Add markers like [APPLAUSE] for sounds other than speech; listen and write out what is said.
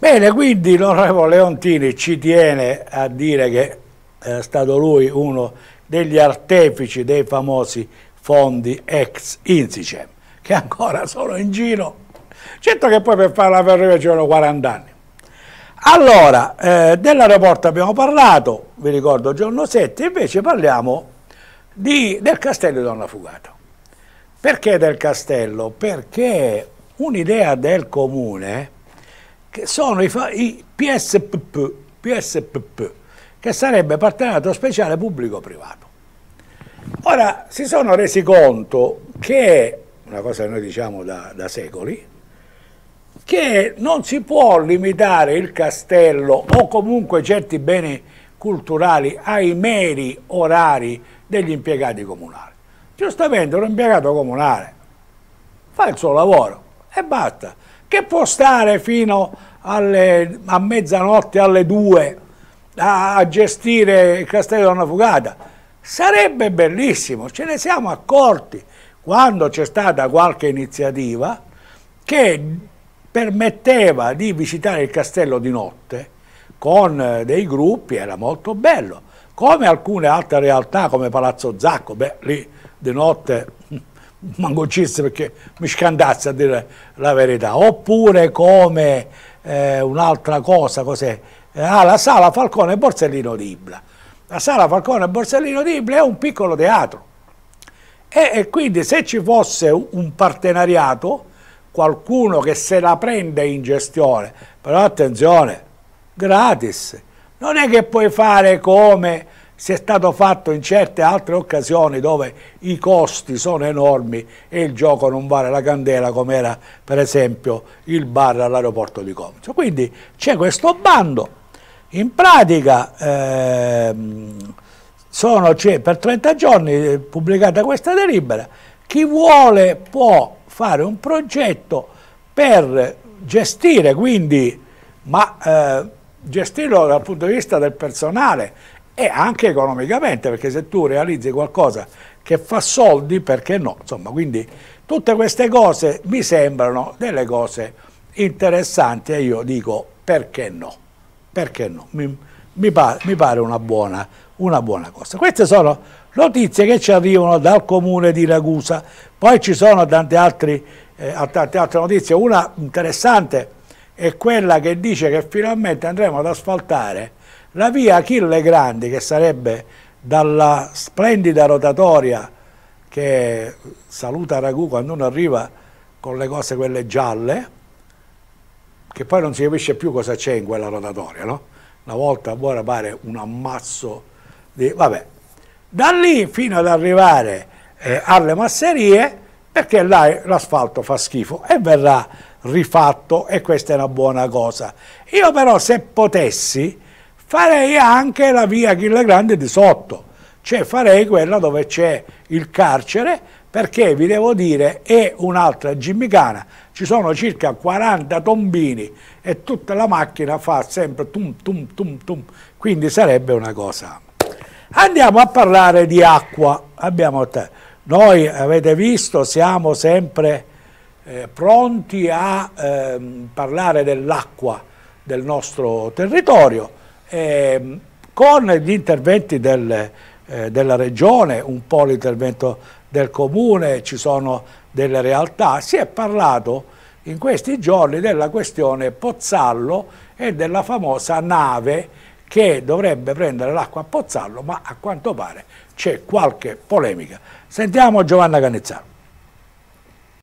Bene, quindi l'onorevole Leontini ci tiene a dire che è stato lui uno degli artefici dei famosi fondi ex Insicem, che ancora sono in giro. Certo che poi per fare la ferrovia ci vogliono 40 anni. Allora, eh, dell'aeroporto abbiamo parlato, vi ricordo giorno 7, invece parliamo di, del castello di Donna Fugato. Perché del castello? Perché un'idea del comune che sono i, i PSPP, PSPP, che sarebbe partenariato speciale pubblico-privato. Ora, si sono resi conto che, una cosa che noi diciamo da, da secoli, che non si può limitare il castello o comunque certi beni culturali ai meri orari degli impiegati comunali. Giustamente un impiegato comunale fa il suo lavoro e basta, che può stare fino alle, a mezzanotte, alle due, a, a gestire il Castello della Fugata. Sarebbe bellissimo, ce ne siamo accorti quando c'è stata qualche iniziativa che permetteva di visitare il castello di notte con eh, dei gruppi, era molto bello, come alcune altre realtà come Palazzo Zacco, beh lì di notte [LAUGHS] mangocisse perché mi scandazza a dire la verità, oppure come eh, un'altra cosa, cos'è? Eh, ah, la sala Falcone e Borsellino Dibla. La sala Falcone e Borsellino Dibla è un piccolo teatro e, e quindi se ci fosse un partenariato, qualcuno che se la prende in gestione, però attenzione, gratis, non è che puoi fare come si è stato fatto in certe altre occasioni dove i costi sono enormi e il gioco non vale la candela come era per esempio il bar all'aeroporto di Comiso. Quindi c'è questo bando, in pratica ehm, eh, sono, per 30 giorni è pubblicata questa delibera, chi vuole può fare un progetto per gestire quindi, ma eh, gestirlo dal punto di vista del personale e anche economicamente, perché se tu realizzi qualcosa che fa soldi, perché no? Insomma, quindi tutte queste cose mi sembrano delle cose interessanti e io dico perché no? Perché no? Mi, mi, pare, mi pare una buona, una buona cosa. Queste sono notizie che ci arrivano dal comune di Ragusa, poi ci sono tante altre, eh, tante altre notizie, una interessante è quella che dice che finalmente andremo ad asfaltare la via Achille Grandi, che sarebbe dalla splendida rotatoria che saluta Ragù quando uno arriva con le cose quelle gialle, che poi non si capisce più cosa c'è in quella rotatoria, no? Una volta buona pare un ammazzo di... vabbè. Da lì fino ad arrivare eh, alle masserie, perché là l'asfalto fa schifo e verrà rifatto e questa è una buona cosa. Io però se potessi farei anche la via Achille Grande di sotto, cioè farei quella dove c'è il carcere perché vi devo dire è un'altra gimmicana, ci sono circa 40 tombini e tutta la macchina fa sempre tum tum tum tum, quindi sarebbe una cosa. Andiamo a parlare di acqua, abbiamo noi avete visto siamo sempre eh, pronti a ehm, parlare dell'acqua del nostro territorio, ehm, con gli interventi del, eh, della regione, un po' l'intervento del comune, ci sono delle realtà, si è parlato in questi giorni della questione Pozzallo e della famosa nave che dovrebbe prendere l'acqua a Pozzallo, ma a quanto pare c'è qualche polemica. Sentiamo Giovanna Canizzaro.